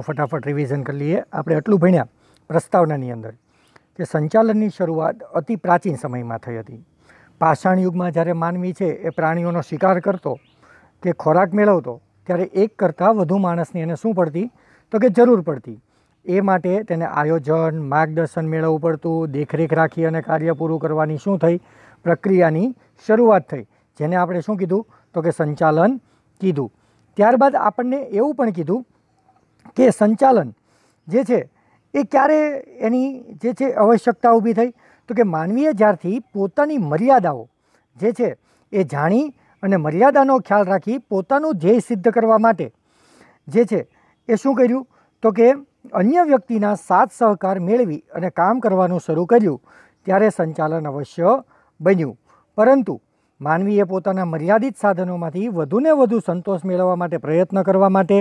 એનું ફટાફટ રિવિઝન કરી લઈએ આપણે એટલું ભણ્યા પ્રસ્તાવનાની અંદર કે સંચાલનની શરૂઆત અતિ પ્રાચીન સમયમાં થઈ હતી પાષાણ યુગમાં જ્યારે માનવી છે એ પ્રાણીઓનો શિકાર કરતો કે ખોરાક મેળવતો ત્યારે એક કરતાં વધુ માણસની એને શું પડતી તો કે જરૂર પડતી એ માટે તેને આયોજન માર્ગદર્શન મેળવવું પડતું દેખરેખ રાખી અને કાર્ય પૂરું કરવાની શું થઈ પ્રક્રિયાની શરૂઆત થઈ જેને આપણે શું કીધું તો કે સંચાલન કીધું ત્યારબાદ આપણને એવું પણ કીધું કે સંચાલન જે છે એ ક્યારે એની જે છે આવશ્યકતા ઊભી થઈ તો કે માનવીએ જ્યારથી પોતાની મર્યાદાઓ જે છે એ જાણી અને મર્યાદાનો ખ્યાલ રાખી પોતાનું ધ્યેય સિદ્ધ કરવા માટે જે છે એ શું કર્યું તો કે અન્ય વ્યક્તિના સાથ સહકાર મેળવી અને કામ કરવાનું શરૂ કર્યું ત્યારે સંચાલન અવશ્ય બન્યું પરંતુ માનવીએ પોતાના મર્યાદિત સાધનોમાંથી વધુને વધુ સંતોષ મેળવવા માટે પ્રયત્ન કરવા માટે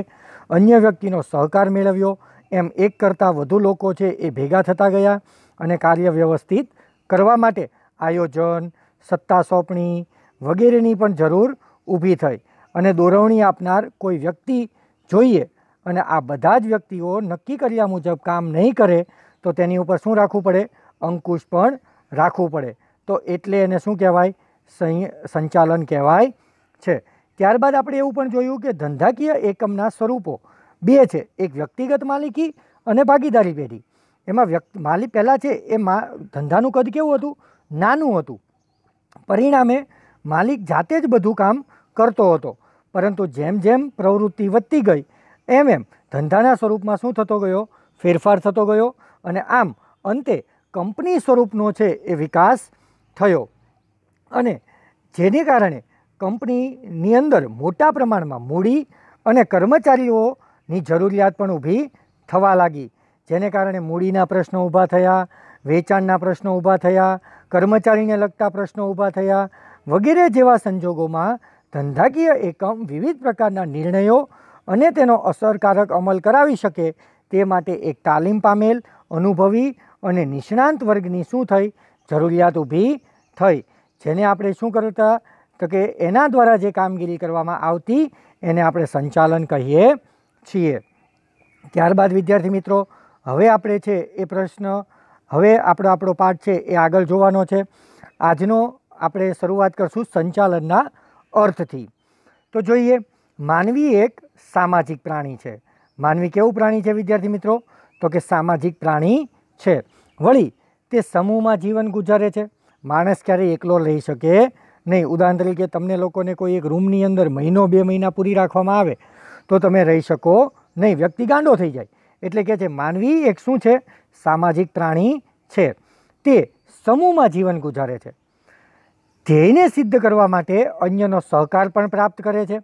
અન્ય વ્યક્તિનો સહકાર મેળવ્યો એમ એક કરતાં વધુ લોકો છે એ ભેગા થતા ગયા અને કાર્ય વ્યવસ્થિત કરવા માટે આયોજન સત્તા સોંપણી વગેરેની પણ જરૂર ઊભી થઈ અને દોરવણી આપનાર કોઈ વ્યક્તિ જોઈએ અને આ બધા જ વ્યક્તિઓ નક્કી કર્યા મુજબ કામ નહીં કરે તો તેની ઉપર શું રાખવું પડે અંકુશ પણ રાખવું પડે તો એટલે એને શું કહેવાય સંચાલન કહેવાય છે ત્યારબાદ આપણે એવું પણ જોયું કે ધંધાકીય એકમના સ્વરૂપો બે છે એક વ્યક્તિગત માલિકી અને ભાગીદારી પેઢી એમાં વ્યક્ત માલિક પહેલાં છે એ મા ધંધાનું કદ કેવું હતું નાનું હતું પરિણામે માલિક જાતે જ બધું કામ કરતો હતો પરંતુ જેમ જેમ પ્રવૃત્તિ વધતી ગઈ એમ એમ ધંધાના સ્વરૂપમાં શું થતો ગયો ફેરફાર થતો ગયો અને આમ અંતે કંપની સ્વરૂપનો છે એ વિકાસ થયો અને જેને કારણે કંપનીની અંદર મોટા પ્રમાણમાં મૂડી અને કર્મચારીઓની જરૂરિયાત પણ ઊભી થવા લાગી જેને કારણે મૂડીના પ્રશ્નો ઊભા થયા વેચાણના પ્રશ્નો ઊભા થયા કર્મચારીને લગતા પ્રશ્નો ઊભા થયા વગેરે જેવા સંજોગોમાં ધંધાકીય એકમ વિવિધ પ્રકારના નિર્ણયો અને તેનો અસરકારક અમલ કરાવી શકે તે માટે એક તાલીમ પામેલ અનુભવી અને નિષ્ણાંત વર્ગની શું થઈ જરૂરિયાત ઊભી થઈ જેને આપણે શું કરતા તો કે એના દ્વારા જે કામગીરી કરવામાં આવતી એને આપણે સંચાલન કહીએ છીએ ત્યારબાદ વિદ્યાર્થી મિત્રો હવે આપણે છે એ પ્રશ્ન હવે આપણો આપણો પાઠ છે એ આગળ જોવાનો છે આજનો આપણે શરૂઆત કરશું સંચાલનના અર્થથી તો જોઈએ માનવી એક સામાજિક પ્રાણી છે માનવી કેવું પ્રાણી છે વિદ્યાર્થી મિત્રો તો કે સામાજિક પ્રાણી છે વળી તે સમૂહમાં જીવન ગુજારે છે માણસ ક્યારેય એકલો લઈ શકે નહીં ઉદાહરણ તરીકે તમને લોકોને કોઈ એક રૂમની અંદર મહિનો બે મહિના પૂરી રાખવામાં આવે તો તમે રહી શકો નહીં વ્યક્તિ ગાંડો થઈ જાય એટલે કે છે માનવી એક શું છે સામાજિક પ્રાણી છે તે સમૂહમાં જીવન ગુજારે છે ધ્યેયને સિદ્ધ કરવા માટે અન્યનો સહકાર પણ પ્રાપ્ત કરે છે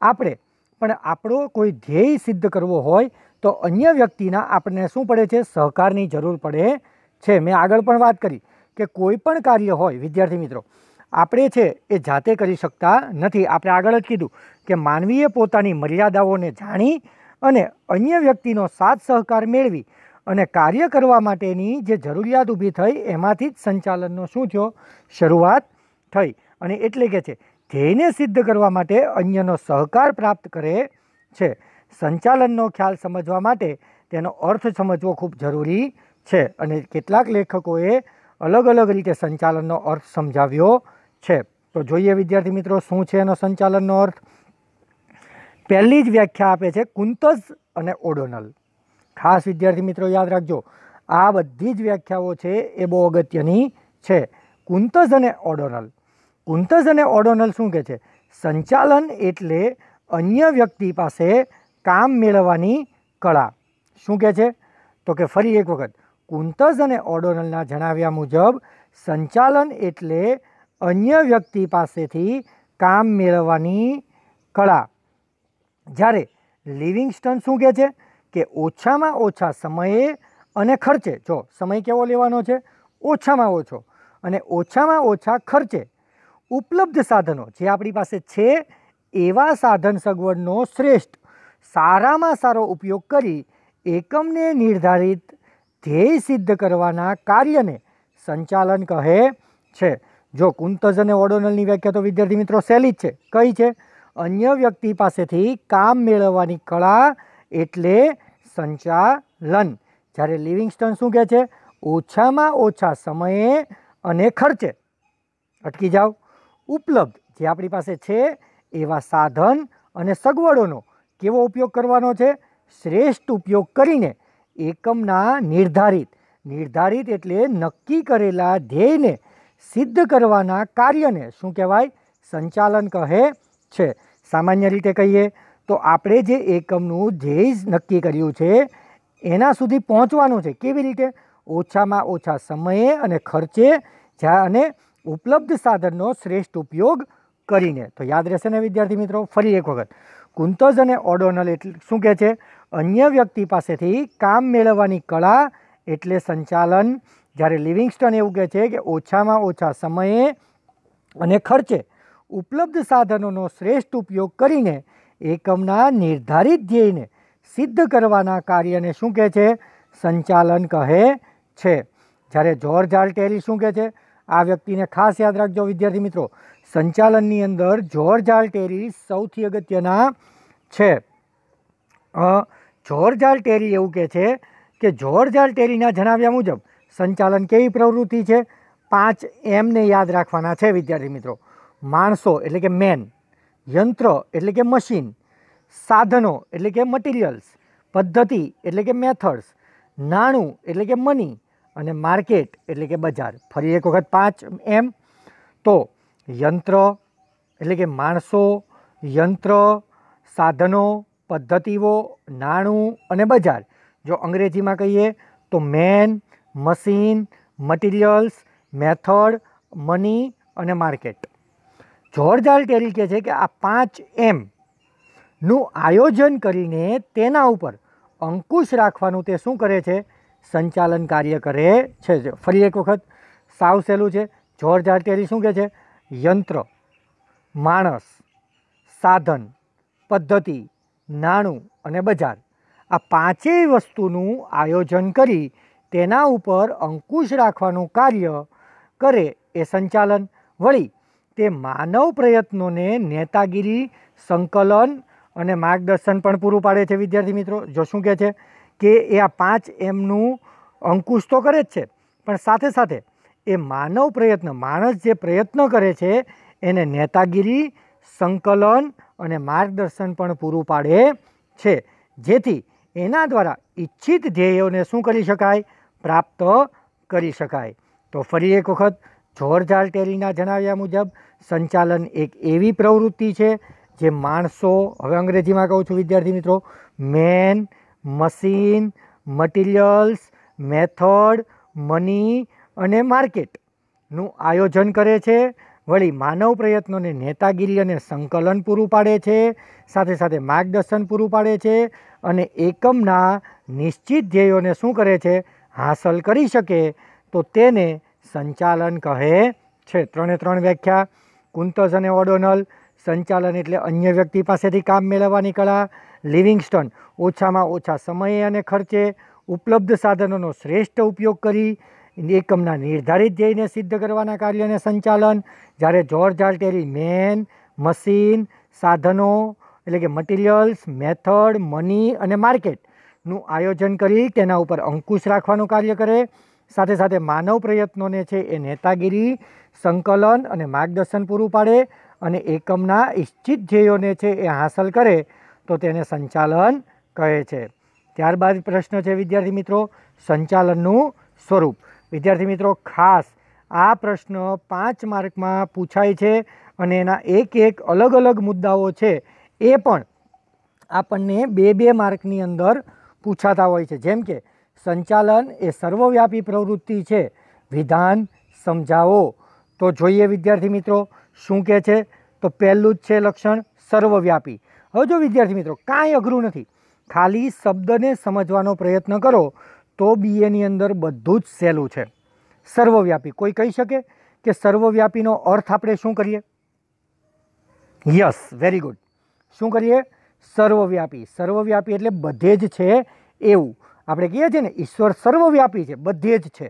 આપણે પણ આપણો કોઈ ધ્યેય સિદ્ધ કરવો હોય તો અન્ય વ્યક્તિના આપણને શું પડે છે સહકારની જરૂર પડે છે મેં આગળ પણ વાત કરી કે કોઈ પણ કાર્ય હોય વિદ્યાર્થી મિત્રો આપણે છે એ જાતે કરી શકતા નથી આપણે આગળ જ કીધું કે માનવીએ પોતાની મર્યાદાઓને જાણી અને અન્ય વ્યક્તિનો સાથ સહકાર મેળવી અને કાર્ય કરવા માટેની જે જરૂરિયાત ઊભી થઈ એમાંથી જ સંચાલનનો શું થયો શરૂઆત થઈ અને એટલે કે છે ધ્યેયને સિદ્ધ કરવા માટે અન્યનો સહકાર પ્રાપ્ત કરે છે સંચાલનનો ખ્યાલ સમજવા માટે તેનો અર્થ સમજવો ખૂબ જરૂરી છે અને કેટલાક લેખકોએ અલગ અલગ રીતે સંચાલનનો અર્થ સમજાવ્યો છે તો જોઈએ વિદ્યાર્થી મિત્રો શું છે એનો સંચાલનનો અર્થ પહેલી જ વ્યાખ્યા આપે છે કુંતજ અને ઓડોનલ ખાસ વિદ્યાર્થી મિત્રો યાદ રાખજો આ બધી જ વ્યાખ્યાઓ છે એ બહુ અગત્યની છે કુંતજ અને ઓડોનલ કુંતજ અને ઓડોનલ શું કહે છે સંચાલન એટલે અન્ય વ્યક્તિ પાસે કામ મેળવવાની કળા શું કહે છે તો કે ફરી એક વખત કુંતઝ અને ઓડોનલના જણાવ્યા મુજબ સંચાલન એટલે અન્ય વ્યક્તિ પાસેથી કામ મેળવવાની કળા જ્યારે લિવિંગસ્ટન શું કહે છે કે ઓછામાં ઓછા સમયે અને ખર્ચે જો સમય કેવો લેવાનો છે ઓછામાં ઓછો અને ઓછામાં ઓછા ખર્ચે ઉપલબ્ધ સાધનો જે આપણી પાસે છે એવા સાધન સગવડનો શ્રેષ્ઠ સારામાં સારો ઉપયોગ કરી એકમને નિર્ધારિત ધ્યેય સિદ્ધ કરવાના કાર્યને સંચાલન કહે છે જો કુંતજ અને ઓડોનલની વ્યાખ્યા તો વિદ્યાર્થી મિત્રો સહેલી જ છે કઈ છે અન્ય વ્યક્તિ પાસેથી કામ મેળવવાની કળા એટલે સંચાલન જ્યારે લિવિંગસ્ટન શું કહે છે ઓછામાં ઓછા સમયે અને ખર્ચે અટકી જાઓ ઉપલબ્ધ જે આપણી પાસે છે એવા સાધન અને સગવડોનો કેવો ઉપયોગ કરવાનો છે શ્રેષ્ઠ ઉપયોગ કરીને એકમના નિર્ધારિત નિર્ધારિત એટલે નક્કી કરેલા ધ્યેયને સિદ્ધ કરવાના કાર્યને શું કહેવાય સંચાલન કહે છે સામાન્ય રીતે કહીએ તો આપણે જે એકમનું ધ્યેય નક્કી કર્યું છે એના સુધી પહોંચવાનું છે કેવી રીતે ઓછામાં ઓછા સમયે અને ખર્ચે જ્યાં અને ઉપલબ્ધ સાધનનો શ્રેષ્ઠ ઉપયોગ કરીને તો યાદ રહેશે ને વિદ્યાર્થી મિત્રો ફરી એક વખત કુંતજ અને ઓડોનલ એટલે શું કહે છે અન્ય વ્યક્તિ પાસેથી કામ મેળવવાની કળા એટલે સંચાલન જ્યારે લિવિંગસ્ટન એવું કહે છે કે ઓછામાં ઓછા સમયે અને ખર્ચે ઉપલબ્ધ સાધનોનો શ્રેષ્ઠ ઉપયોગ કરીને એકમના નિર્ધારિત ધ્યેયને સિદ્ધ કરવાના કાર્યને શું કહે છે સંચાલન કહે છે જ્યારે જ્યોર્જ આલ્ટેરી શું કહે છે આ વ્યક્તિને ખાસ યાદ રાખજો વિદ્યાર્થી મિત્રો સંચાલનની અંદર જોર્જાલ ટેરી સૌથી અગત્યના છે જોર્જાલ ટેરી એવું કહે છે કે જોર્જાલ ટેરીના જણાવ્યા મુજબ સંચાલન કેવી પ્રવૃત્તિ છે પાંચ એમને યાદ રાખવાના છે વિદ્યાર્થી મિત્રો માણસો એટલે કે મેન યંત્ર એટલે કે મશીન સાધનો એટલે કે મટીરિયલ્સ પદ્ધતિ એટલે કે મેથડ્સ નાણું એટલે કે મની અને માર્કેટ એટલે કે બજાર ફરી એક વખત પાંચ એમ તો યંત્ર એટલે કે માણસો યંત્ર સાધનો પદ્ધતિઓ નાણું અને બજાર જો અંગ્રેજીમાં કહીએ તો man machine materials method money અને માર્કેટ જોર્જ ટેરી કહે છે કે આ પાંચ એમનું આયોજન કરીને તેના ઉપર અંકુશ રાખવાનું તે શું કરે છે સંચાલન કાર્ય કરે છે ફરી એક વખત સાવ સહેલું છે જોરજાર ટેરી શું કહે છે યંત્ર માણસ સાધન પદ્ધતિ નાણું અને બજાર આ પાંચેય વસ્તુનું આયોજન કરી તેના ઉપર અંકુશ રાખવાનું કાર્ય કરે એ સંચાલન વળી તે માનવ પ્રયત્નોને નેતાગીરી સંકલન અને માર્ગદર્શન પણ પૂરું પાડે છે વિદ્યાર્થી મિત્રો જો શું કહે છે કે એ આ પાંચ એમનું અંકુશ તો કરે જ છે પણ સાથે સાથે એ માનવ પ્રયત્ન માણસ જે પ્રયત્ન કરે છે એને નેતાગીરી સંકલન અને માર્ગદર્શન પણ પૂરું પાડે છે જેથી એના દ્વારા ઈચ્છિત ધ્યેયોને શું કરી શકાય પ્રાપ્ત કરી શકાય તો ફરી એક વખત જોરજાર ટેરીના જણાવ્યા મુજબ સંચાલન એક એવી પ્રવૃત્તિ છે જે માણસો હવે અંગ્રેજીમાં કહું છું વિદ્યાર્થી મિત્રો man machine materials method money અને માર્કેટનું આયોજન કરે છે વળી માનવ પ્રયત્નોને નેતાગીરી અને સંકલન પૂરું પાડે છે સાથે સાથે માર્ગદર્શન પૂરું પાડે છે અને એકમના નિશ્ચિત ધ્યેયોને શું કરે છે હાંસલ કરી શકે તો તેને સંચાલન કહે છે ત્રણે ત્રણ વ્યાખ્યા કુંતસ અને ઓડોનલ સંચાલન એટલે અન્ય વ્યક્તિ પાસેથી કામ મેળવવાની કળા લિવિંગસ્ટન ઓછામાં ઓછા સમયે અને ખર્ચે ઉપલબ્ધ સાધનોનો શ્રેષ્ઠ ઉપયોગ કરી એકમના નિર્ધારિત ધ્યેયને સિદ્ધ કરવાના કાર્યને સંચાલન જ્યારે George R Terry man machine સાધનો એટલે કે મટીરિયલ્સ મેથડ મની અને માર્કેટનું આયોજન કરી તેના ઉપર અંકુશ રાખવાનું કાર્ય કરે સાથે સાથે માનવ પ્રયત્નોને છે એ નેતાગીરી સંકલન અને માર્ગદર્શન પૂરું પાડે અને એકમના ઇચ્છિત ધ્યેયોને છે એ હાંસલ કરે તો તેને સંચાલન કહે છે ત્યારબાદ પ્રશ્ન છે વિદ્યાર્થી મિત્રો સંચાલનનું સ્વરૂપ વિદ્યાર્થી મિત્રો ખાસ આ પ્રશ્ન પાંચ માર્કમાં પૂછાય છે અને એના એક એક અલગ અલગ મુદ્દાઓ છે એ પણ આપણને બે બે માર્કની અંદર પૂછાતા હોય છે જેમ કે સંચાલન એ સર્વવ્યાપી પ્રવૃત્તિ છે વિધાન સમજાવો તો જોઈએ વિદ્યાર્થી મિત્રો શું કહે છે તો પહેલું જ છે લક્ષણ સર્વવ્યાપી હવે જો વિદ્યાર્થી મિત્રો કાંઈ અઘરું નથી ખાલી શબ્દને સમજવાનો પ્રયત્ન કરો તો બી એની અંદર બધું જ સહેલું છે સર્વવ્યાપી કોઈ કહી શકે કે સર્વવ્યાપીનો અર્થ આપણે શું કરીએ યસ વેરી ગુડ શું કરીએ સર્વવ્યાપી સર્વવ્યાપી એટલે બધે જ છે એવું આપણે કહીએ છીએ ને ઈશ્વર સર્વવ્યાપી છે બધે જ છે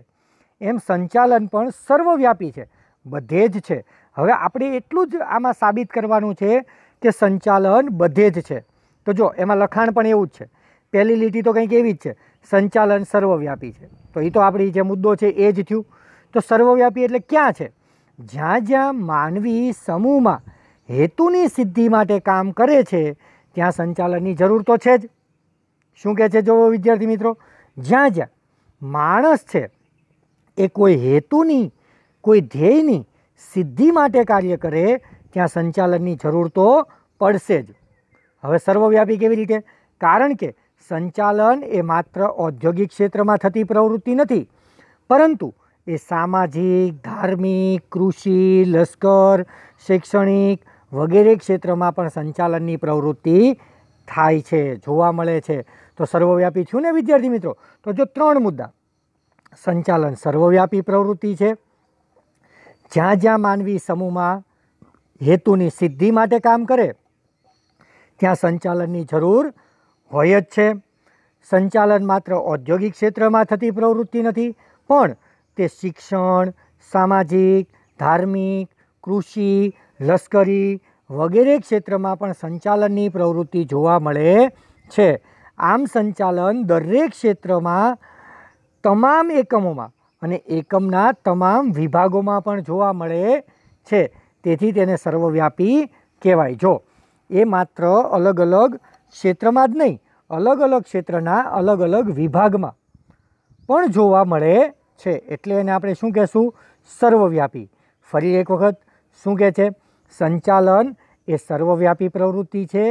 એમ સંચાલન પણ સર્વવ્યાપી છે બધે જ છે હવે આપણે એટલું જ આમાં સાબિત કરવાનું છે કે સંચાલન બધે જ છે તો જો એમાં લખાણ પણ એવું જ છે પહેલી લીટી તો કંઈક એવી જ છે સંચાલન સર્વવ્યાપી છે તો એ તો આપણી જે મુદ્દો છે એ જ થયું તો સર્વવ્યાપી એટલે ક્યાં છે જ્યાં જ્યાં માનવી સમૂહમાં હેતુની સિદ્ધિ માટે કામ કરે છે ત્યાં સંચાલનની જરૂર તો છે જ શું કહે છે જોવો વિદ્યાર્થી મિત્રો જ્યાં જ્યાં માણસ છે એ કોઈ હેતુની કોઈ ધ્યેયની સિદ્ધિ માટે કાર્ય કરે ત્યાં સંચાલનની જરૂર તો પડશે જ હવે સર્વવ્યાપી કેવી રીતે કારણ કે સંચાલન એ માત્ર ઔદ્યોગિક ક્ષેત્રમાં થતી પ્રવૃત્તિ નથી પરંતુ એ સામાજિક ધાર્મિક કૃષિ લશ્કર શૈક્ષણિક વગેરે ક્ષેત્રમાં પણ સંચાલનની પ્રવૃત્તિ થાય છે જોવા મળે છે તો સર્વવ્યાપી છું ને વિદ્યાર્થી મિત્રો તો જો ત્રણ મુદ્દા સંચાલન સર્વવ્યાપી પ્રવૃત્તિ છે જ્યાં જ્યાં માનવી સમૂહમાં હેતુની સિદ્ધિ માટે કામ કરે ત્યાં સંચાલનની જરૂર હોય જ છે સંચાલન માત્ર ઔદ્યોગિક ક્ષેત્રમાં થતી પ્રવૃત્તિ નથી પણ તે શિક્ષણ સામાજિક ધાર્મિક કૃષિ લશ્કરી વગેરે ક્ષેત્રમાં પણ સંચાલનની પ્રવૃત્તિ જોવા મળે છે આમ સંચાલન દરેક ક્ષેત્રમાં તમામ એકમોમાં અને એકમના તમામ વિભાગોમાં પણ જોવા મળે છે તેથી તેને સર્વવ્યાપી કહેવાય જો એ માત્ર અલગ અલગ ક્ષેત્રમાં જ નહીં અલગ અલગ ક્ષેત્રના અલગ અલગ વિભાગમાં પણ જોવા મળે છે એટલે એને આપણે શું કહેશું સર્વવ્યાપી ફરી એક વખત શું કહે છે સંચાલન એ સર્વવ્યાપી પ્રવૃત્તિ છે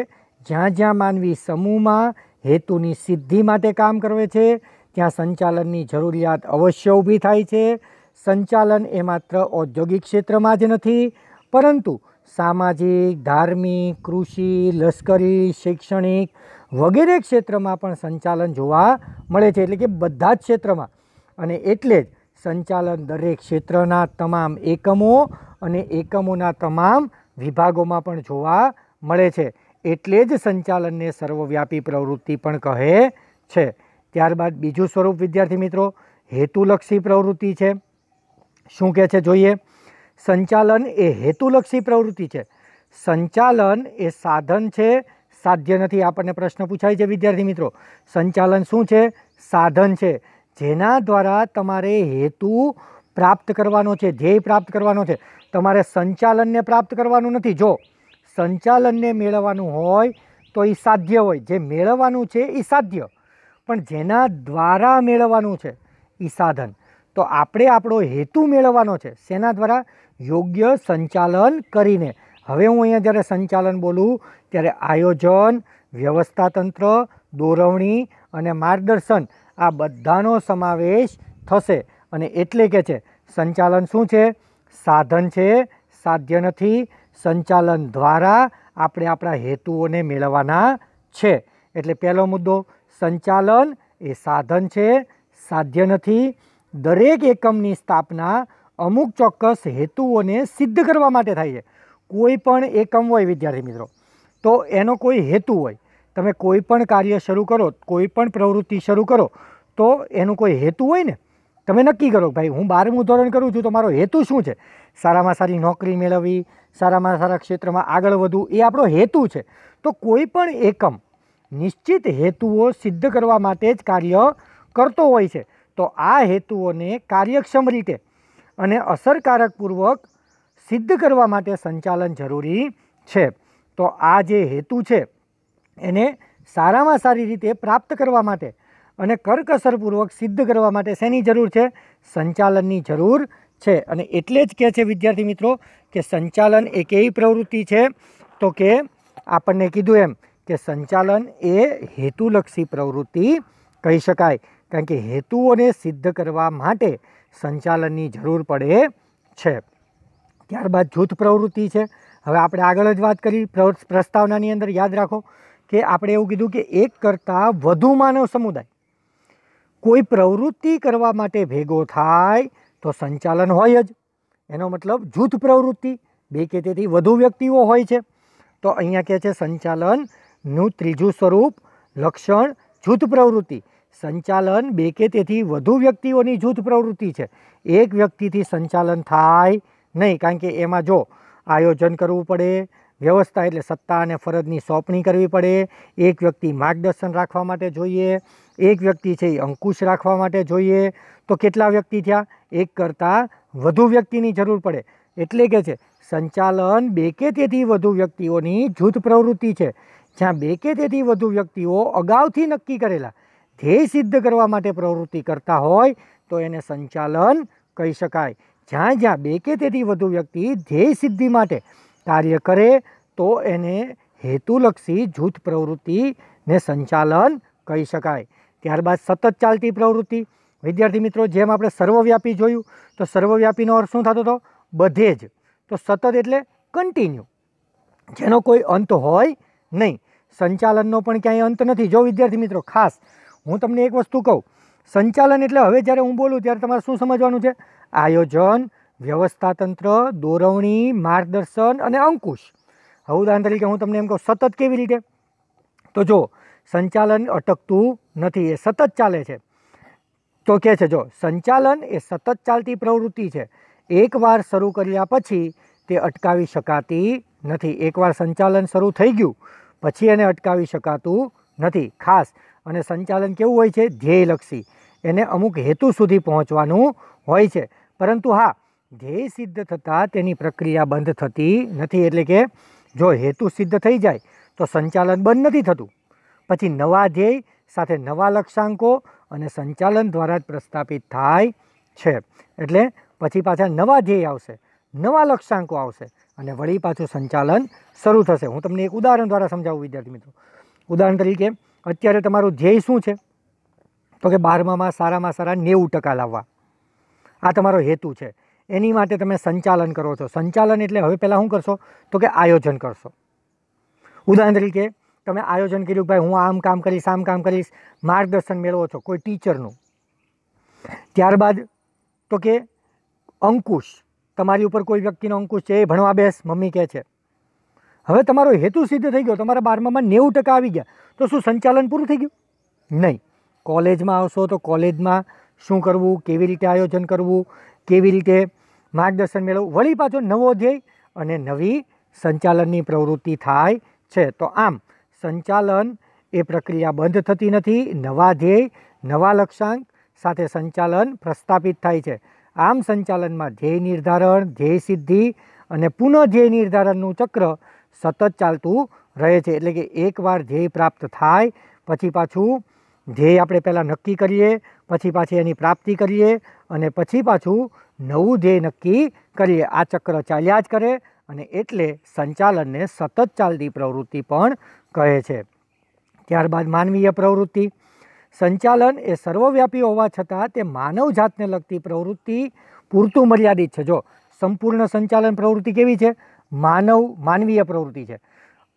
જ્યાં જ્યાં માનવી સમૂહમાં હેતુની સિદ્ધિ માટે કામ કરે છે ત્યાં સંચાલનની જરૂરિયાત અવશ્ય ઊભી થાય છે સંચાલન એ માત્ર ઔદ્યોગિક ક્ષેત્રમાં જ નથી પરંતુ સામાજિક ધાર્મિક કૃષિ લશ્કરી શૈક્ષણિક વગેરે ક્ષેત્રમાં પણ સંચાલન જોવા મળે છે એટલે કે બધા જ ક્ષેત્રમાં અને એટલે જ સંચાલન દરેક ક્ષેત્રના તમામ એકમો અને એકમોના તમામ વિભાગોમાં પણ જોવા મળે છે એટલે જ સંચાલનને સર્વવ્યાપી પ્રવૃત્તિ પણ કહે છે ત્યારબાદ બીજું સ્વરૂપ વિદ્યાર્થી મિત્રો હેતુલક્ષી પ્રવૃત્તિ છે શું કહે છે જોઈએ સંચાલન એ હેતુલક્ષી પ્રવૃત્તિ છે સંચાલન એ સાધન છે સાધ્ય નથી આપણને પ્રશ્ન પૂછાય છે વિદ્યાર્થી મિત્રો સંચાલન શું છે સાધન છે જેના દ્વારા તમારે હેતુ પ્રાપ્ત કરવાનો છે ધ્યેય પ્રાપ્ત કરવાનો છે તમારે સંચાલનને પ્રાપ્ત કરવાનું નથી જો સંચાલનને મેળવવાનું હોય તો એ સાધ્ય હોય જે મેળવવાનું છે એ સાધ્ય પણ જેના દ્વારા મેળવવાનું છે એ સાધન તો આપણે આપણો હેતુ મેળવવાનો છે શેના દ્વારા યોગ્ય સંચાલન કરીને હવે હું અહીંયા જ્યારે સંચાલન બોલું ત્યારે આયોજન વ્યવસ્થાતંત્ર દોરવણી અને માર્ગદર્શન આ બધાનો સમાવેશ થશે અને એટલે કે છે સંચાલન શું છે સાધન છે સાધ્ય નથી સંચાલન દ્વારા આપણે આપણા હેતુઓને મેળવવાના છે એટલે પહેલો મુદ્દો સંચાલન એ સાધન છે સાધ્ય નથી દરેક એકમની સ્થાપના અમુક ચોક્કસ હેતુઓને સિદ્ધ કરવા માટે થાય છે કોઈ પણ એકમ હોય વિદ્યાર્થી મિત્રો તો એનો કોઈ હેતુ હોય તમે કોઈ પણ કાર્ય શરૂ કરો કોઈ પણ પ્રવૃત્તિ શરૂ કરો તો એનું કોઈ હેતુ હોય ને તમે નક્કી કરો ભાઈ હું બારમું ધોરણ કરું છું તો મારો હેતુ શું છે સારામાં સારી નોકરી મેળવવી સારામાં સારા ક્ષેત્રમાં આગળ વધવું એ આપણો હેતુ છે તો કોઈ પણ એકમ નિશ્ચિત હેતુઓ સિદ્ધ કરવા માટે જ કાર્ય કરતો હોય છે તો આ હેતુઓને કાર્યક્ષમ રીતે અને અસરકારકપૂર્વક સિદ્ધ કરવા માટે સંચાલન જરૂરી છે તો આ જે હેતુ છે એને સારામાં સારી રીતે પ્રાપ્ત કરવા માટે અને કરકસરપૂર્વક સિદ્ધ કરવા માટે શેની જરૂર છે સંચાલનની જરૂર છે અને એટલે જ કહે છે વિદ્યાર્થી મિત્રો કે સંચાલન એક એવી પ્રવૃત્તિ છે તો કે આપણને કીધું એમ કે સંચાલન એ હેતુલક્ષી પ્રવૃત્તિ કહી શકાય કારણ કે હેતુઓને સિદ્ધ કરવા માટે સંચાલનની જરૂર પડે છે ત્યારબાદ જૂથ પ્રવૃત્તિ છે હવે આપણે આગળ જ વાત કરી પ્રસ્તાવનાની અંદર યાદ રાખો કે આપણે એવું કીધું કે એક કરતાં વધુ માનવ સમુદાય કોઈ પ્રવૃત્તિ કરવા માટે ભેગો થાય તો સંચાલન હોય જ એનો મતલબ જૂથ પ્રવૃત્તિ બે કે તેથી વધુ વ્યક્તિઓ હોય છે તો અહીંયા કહે છે સંચાલનનું ત્રીજું સ્વરૂપ લક્ષણ જૂથ પ્રવૃત્તિ સંચાલન બે કે તેથી વધુ વ્યક્તિઓની જૂથ પ્રવૃત્તિ છે એક વ્યક્તિથી સંચાલન થાય નહીં કારણ કે એમાં જો આયોજન કરવું પડે વ્યવસ્થા એટલે સત્તા અને ફરજની સોંપણી કરવી પડે એક વ્યક્તિ માર્ગદર્શન રાખવા માટે જોઈએ એક વ્યક્તિ છે એ અંકુશ રાખવા માટે જોઈએ તો કેટલા વ્યક્તિ થયા એક કરતાં વધુ વ્યક્તિની જરૂર પડે એટલે કે છે સંચાલન બે કે તેથી વધુ વ્યક્તિઓની જૂથ પ્રવૃત્તિ છે જ્યાં બે કે તેથી વધુ વ્યક્તિઓ અગાઉથી નક્કી કરેલા ધ્યેય સિદ્ધ કરવા માટે પ્રવૃત્તિ કરતા હોય તો એને સંચાલન કહી શકાય જ્યાં જ્યાં બે કે તેથી વધુ વ્યક્તિ ધ્યેય સિદ્ધિ માટે કાર્ય કરે તો એને હેતુલક્ષી જૂથ પ્રવૃત્તિને સંચાલન કહી શકાય ત્યારબાદ સતત ચાલતી પ્રવૃત્તિ વિદ્યાર્થી મિત્રો જેમ આપણે સર્વવ્યાપી જોયું તો સર્વવ્યાપીનો અર્થ શું થતો હતો બધે જ તો સતત એટલે કન્ટિન્યુ જેનો કોઈ અંત હોય નહીં સંચાલનનો પણ ક્યાંય અંત નથી જો વિદ્યાર્થી મિત્રો ખાસ હું તમને એક વસ્તુ કહું સંચાલન એટલે હવે જ્યારે હું બોલું ત્યારે તમારે શું સમજવાનું છે આયોજન વ્યવસ્થાતંત્ર દોરવણી માર્ગદર્શન અને અંકુશ હવે ઉદાહરણ તરીકે હું તમને એમ કહું સતત કેવી રીતે તો જો સંચાલન અટકતું નથી એ સતત ચાલે છે તો કે છે જો સંચાલન એ સતત ચાલતી પ્રવૃત્તિ છે એકવાર શરૂ કર્યા પછી તે અટકાવી શકાતી નથી એકવાર સંચાલન શરૂ થઈ ગયું પછી એને અટકાવી શકાતું નથી ખાસ અને સંચાલન કેવું હોય છે ધ્યેયલક્ષી એને અમુક હેતુ સુધી પહોંચવાનું હોય છે પરંતુ હા ધ્યેય સિદ્ધ થતાં તેની પ્રક્રિયા બંધ થતી નથી એટલે કે જો હેતુ સિદ્ધ થઈ જાય તો સંચાલન બંધ નથી થતું પછી નવા ધ્યેય સાથે નવા લક્ષ્યાંકો અને સંચાલન દ્વારા જ પ્રસ્થાપિત થાય છે એટલે પછી પાછા નવા ધ્યેય આવશે નવા લક્ષ્યાંકો આવશે અને વળી પાછું સંચાલન શરૂ થશે હું તમને એક ઉદાહરણ દ્વારા સમજાવું વિદ્યાર્થી મિત્રો ઉદાહરણ તરીકે અત્યારે તમારું ધ્યેય શું છે તો કે બારમામાં સારામાં સારા નેવું ટકા લાવવા આ તમારો હેતુ છે એની માટે તમે સંચાલન કરો છો સંચાલન એટલે હવે પહેલાં શું કરશો તો કે આયોજન કરશો ઉદાહરણ તરીકે તમે આયોજન કર્યું ભાઈ હું આમ કામ કરીશ આમ કામ કરીશ માર્ગદર્શન મેળવો છો કોઈ ટીચરનું ત્યારબાદ તો કે અંકુશ તમારી ઉપર કોઈ વ્યક્તિનો અંકુશ છે એ ભણવા બેસ મમ્મી કહે છે હવે તમારો હેતુ સિદ્ધ થઈ ગયો તમારા બારમામાં નેવું ટકા આવી ગયા તો શું સંચાલન પૂરું થઈ ગયું નહીં કોલેજમાં આવશો તો કોલેજમાં શું કરવું કેવી રીતે આયોજન કરવું કેવી રીતે માર્ગદર્શન મેળવવું વળી પાછો નવો ધ્યેય અને નવી સંચાલનની પ્રવૃત્તિ થાય છે તો આમ સંચાલન એ પ્રક્રિયા બંધ થતી નથી નવા ધ્યેય નવા લક્ષ્યાંક સાથે સંચાલન પ્રસ્થાપિત થાય છે આમ સંચાલનમાં ધ્યેય નિર્ધારણ ધ્યેય સિદ્ધિ અને પુનઃ ધ્યેય નિર્ધારણનું ચક્ર સતત ચાલતું રહે છે એટલે કે એકવાર ધ્યેય પ્રાપ્ત થાય પછી પાછું ધ્યેય આપણે પહેલાં નક્કી કરીએ પછી પાછી એની પ્રાપ્તિ કરીએ અને પછી પાછું નવું ધ્યેય નક્કી કરીએ આ ચક્ર ચાલ્યા જ કરે અને એટલે સંચાલનને સતત ચાલતી પ્રવૃત્તિ પણ કહે છે ત્યારબાદ માનવીય પ્રવૃત્તિ સંચાલન એ સર્વવ્યાપી હોવા છતાં તે માનવ જાતને લગતી પ્રવૃત્તિ પૂરતું મર્યાદિત છે જો સંપૂર્ણ સંચાલન પ્રવૃત્તિ કેવી છે માનવ માનવીય પ્રવૃત્તિ છે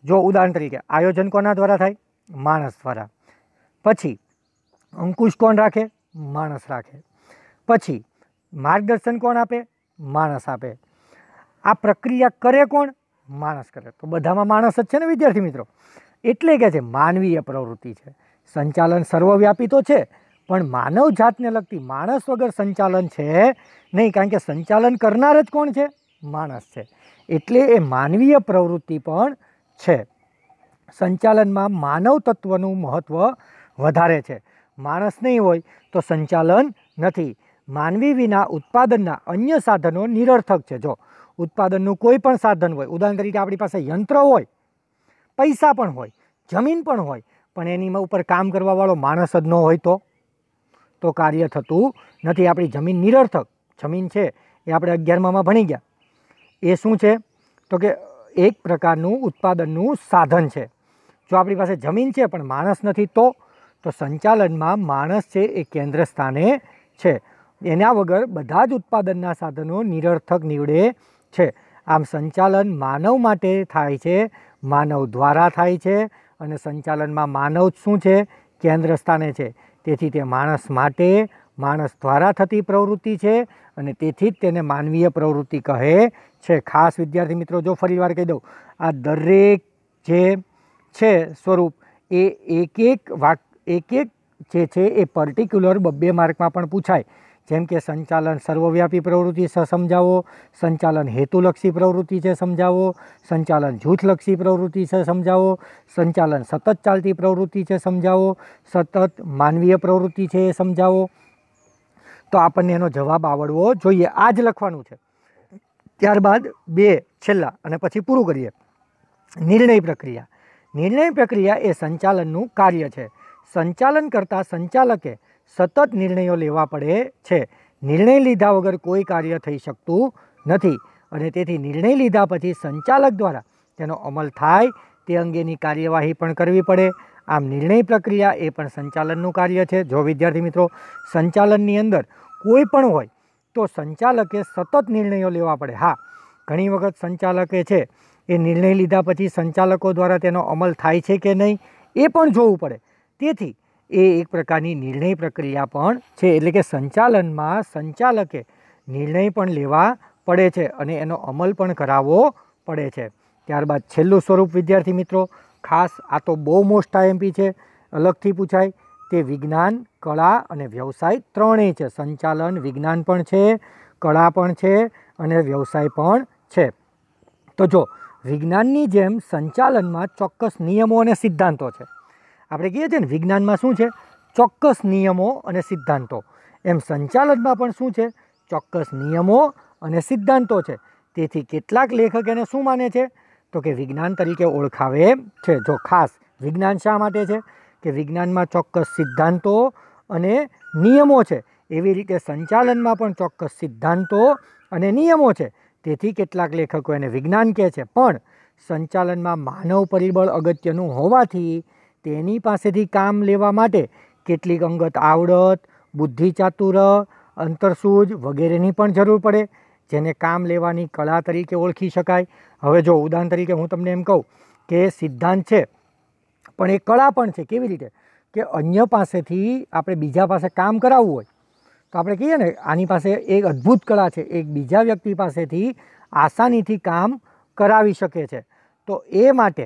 જો ઉદાહરણ તરીકે આયોજન કોના દ્વારા થાય માણસ દ્વારા પછી અંકુશ કોણ રાખે માણસ રાખે પછી માર્ગદર્શન કોણ આપે માણસ આપે આ પ્રક્રિયા કરે કોણ માણસ કરે તો બધામાં માણસ જ છે ને વિદ્યાર્થી મિત્રો એટલે કે છે માનવીય પ્રવૃત્તિ છે સંચાલન સર્વવ્યાપી તો છે પણ માનવ જાતને લગતી માણસ વગર સંચાલન છે નહીં કારણ કે સંચાલન કરનાર જ કોણ છે માણસ છે એટલે એ માનવીય પ્રવૃત્તિ પણ છે સંચાલનમાં માનવ તત્વનું મહત્ત્વ વધારે છે માણસ નહીં હોય તો સંચાલન નથી માનવી વિના ઉત્પાદનના અન્ય સાધનો નિરર્થક છે જો ઉત્પાદનનું કોઈ પણ સાધન હોય ઉદાહરણ તરીકે આપણી પાસે યંત્ર હોય પૈસા પણ હોય જમીન પણ હોય પણ એની ઉપર કામ કરવાવાળો માણસ જ ન હોય તો તો કાર્ય થતું નથી આપણી જમીન નિરર્થક જમીન છે એ આપણે અગિયારમાં ભણી ગયા એ શું છે તો કે એક પ્રકારનું ઉત્પાદનનું સાધન છે જો આપણી પાસે જમીન છે પણ માણસ નથી તો તો સંચાલનમાં માણસ છે એ કેન્દ્ર સ્થાને છે એના વગર બધા જ ઉત્પાદનના સાધનો નિરર્થક નીવડે છે આમ સંચાલન માનવ માટે થાય છે માનવ દ્વારા થાય છે અને સંચાલનમાં માનવ શું છે કેન્દ્ર સ્થાને છે તેથી તે માણસ માટે માણસ દ્વારા થતી પ્રવૃત્તિ છે અને તેથી જ તેને માનવીય પ્રવૃત્તિ કહે છે ખાસ વિદ્યાર્થી મિત્રો જો ફરીવાર કહી દઉં આ દરેક જે છે સ્વરૂપ એ એક એક વાક એક એક જે છે એ પર્ટિક્યુલર બબ્બે માર્કમાં પણ પૂછાય જેમ કે સંચાલન સર્વવ્યાપી પ્રવૃત્તિ સમજાવો સંચાલન હેતુલક્ષી પ્રવૃત્તિ છે સમજાવો સંચાલન જૂથલક્ષી પ્રવૃત્તિ છે સમજાવો સંચાલન સતત ચાલતી પ્રવૃત્તિ છે સમજાવો સતત માનવીય પ્રવૃત્તિ છે એ સમજાવો તો આપણને એનો જવાબ આવડવો જોઈએ આ જ લખવાનું છે ત્યારબાદ બે છેલ્લા અને પછી પૂરું કરીએ નિર્ણય પ્રક્રિયા નિર્ણય પ્રક્રિયા એ સંચાલનનું કાર્ય છે સંચાલન કરતાં સંચાલકે સતત નિર્ણયો લેવા પડે છે નિર્ણય લીધા વગર કોઈ કાર્ય થઈ શકતું નથી અને તેથી નિર્ણય લીધા પછી સંચાલક દ્વારા તેનો અમલ થાય તે અંગેની કાર્યવાહી પણ કરવી પડે આમ નિર્ણય પ્રક્રિયા એ પણ સંચાલનનું કાર્ય છે જો વિદ્યાર્થી મિત્રો સંચાલનની અંદર કોઈ પણ હોય તો સંચાલકે સતત નિર્ણયો લેવા પડે હા ઘણી વખત સંચાલકે છે એ નિર્ણય લીધા પછી સંચાલકો દ્વારા તેનો અમલ થાય છે કે નહીં એ પણ જોવું પડે તેથી એ એક પ્રકારની નિર્ણય પ્રક્રિયા પણ છે એટલે કે સંચાલનમાં સંચાલકે નિર્ણય પણ લેવા પડે છે અને એનો અમલ પણ કરાવવો પડે છે ત્યારબાદ છેલ્લું સ્વરૂપ વિદ્યાર્થી મિત્રો ખાસ આ તો બહુ મોસ્ટ આઈએમપી છે અલગથી પૂછાય તે વિજ્ઞાન કળા અને વ્યવસાય ત્રણેય છે સંચાલન વિજ્ઞાન પણ છે કળા પણ છે અને વ્યવસાય પણ છે તો જો વિજ્ઞાનની જેમ સંચાલનમાં ચોક્કસ નિયમો અને સિદ્ધાંતો છે આપણે કહીએ છીએ ને વિજ્ઞાનમાં શું છે ચોક્કસ નિયમો અને સિદ્ધાંતો એમ સંચાલનમાં પણ શું છે ચોક્કસ નિયમો અને સિદ્ધાંતો છે તેથી કેટલાક લેખક એને શું માને છે તો કે વિજ્ઞાન તરીકે ઓળખાવે છે જો ખાસ વિજ્ઞાન શા માટે છે કે વિજ્ઞાનમાં ચોક્કસ સિદ્ધાંતો અને નિયમો છે એવી રીતે સંચાલનમાં પણ ચોક્કસ સિદ્ધાંતો અને નિયમો છે તેથી કેટલાક લેખકો એને વિજ્ઞાન કહે છે પણ સંચાલનમાં માનવ પરિબળ અગત્યનું હોવાથી તેની પાસેથી કામ લેવા માટે કેટલીક અંગત આવડત બુદ્ધિ ચાતુર અંતરસૂજ વગેરેની પણ જરૂર પડે જેને કામ લેવાની કળા તરીકે ઓળખી શકાય હવે જો ઉદાહરણ તરીકે હું તમને એમ કહું કે સિદ્ધાંત છે પણ એ કળા પણ છે કેવી રીતે કે અન્ય પાસેથી આપણે બીજા પાસે કામ કરાવવું હોય તો આપણે કહીએ ને આની પાસે એક અદ્ભુત કળા છે એક બીજા વ્યક્તિ પાસેથી આસાનીથી કામ કરાવી શકે છે તો એ માટે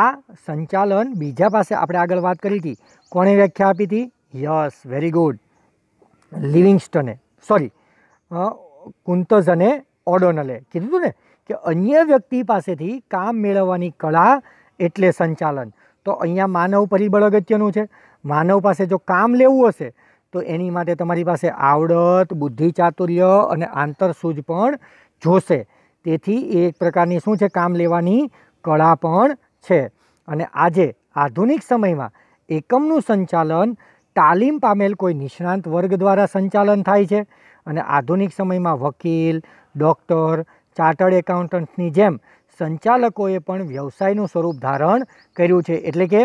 આ સંચાલન બીજા પાસે આપણે આગળ વાત કરી હતી કોણે વ્યાખ્યા આપી હતી યસ વેરી ગુડ લિવિંગસ્ટને સોરી અને ઓડોનલે કીધું હતું ને કે અન્ય વ્યક્તિ પાસેથી કામ મેળવવાની કળા એટલે સંચાલન તો અહીંયા માનવ પરિબળ અગત્યનું છે માનવ પાસે જો કામ લેવું હશે તો એની માટે તમારી પાસે આવડત બુદ્ધિ ચાતુર્ય અને આંતરસૂઝ પણ જોશે તેથી એ એક પ્રકારની શું છે કામ લેવાની કળા પણ છે અને આજે આધુનિક સમયમાં એકમનું સંચાલન તાલીમ પામેલ કોઈ નિષ્ણાંત વર્ગ દ્વારા સંચાલન થાય છે અને આધુનિક સમયમાં વકીલ ડૉક્ટર ચાર્ટર્ડ એકાઉન્ટન્ટની જેમ સંચાલકોએ પણ વ્યવસાયનું સ્વરૂપ ધારણ કર્યું છે એટલે કે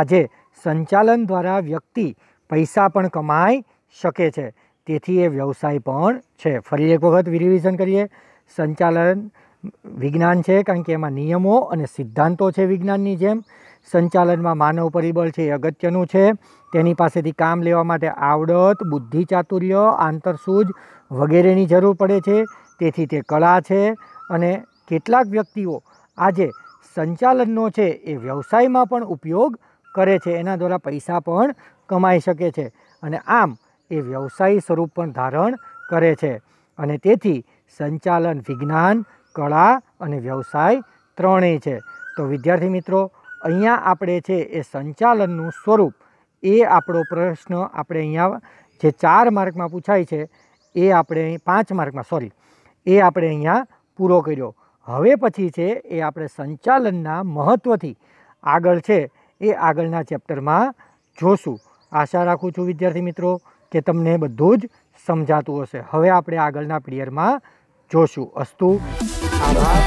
આજે સંચાલન દ્વારા વ્યક્તિ પૈસા પણ કમાઈ શકે છે તેથી એ વ્યવસાય પણ છે ફરી એક વખત રિવિઝન કરીએ સંચાલન વિજ્ઞાન છે કારણ કે એમાં નિયમો અને સિદ્ધાંતો છે વિજ્ઞાનની જેમ સંચાલનમાં માનવ પરિબળ છે એ અગત્યનું છે તેની પાસેથી કામ લેવા માટે આવડત બુદ્ધિ ચાતુર્ય આંતરસૂજ વગેરેની જરૂર પડે છે તેથી તે કળા છે અને કેટલાક વ્યક્તિઓ આજે સંચાલનનો છે એ વ્યવસાયમાં પણ ઉપયોગ કરે છે એના દ્વારા પૈસા પણ કમાઈ શકે છે અને આમ એ વ્યવસાય સ્વરૂપ પણ ધારણ કરે છે અને તેથી સંચાલન વિજ્ઞાન કળા અને વ્યવસાય ત્રણેય છે તો વિદ્યાર્થી મિત્રો અહીંયા આપણે છે એ સંચાલનનું સ્વરૂપ એ આપણો પ્રશ્ન આપણે અહીંયા જે ચાર માર્કમાં પૂછાય છે એ આપણે પાંચ માર્કમાં સોરી એ આપણે અહીંયા પૂરો કર્યો હવે પછી છે એ આપણે સંચાલનના મહત્ત્વથી આગળ છે એ આગળના ચેપ્ટરમાં જોશું આશા રાખું છું વિદ્યાર્થી મિત્રો કે તમને બધું જ સમજાતું હશે હવે આપણે આગળના પ્લેયરમાં જોશું અસ્તુ આભાર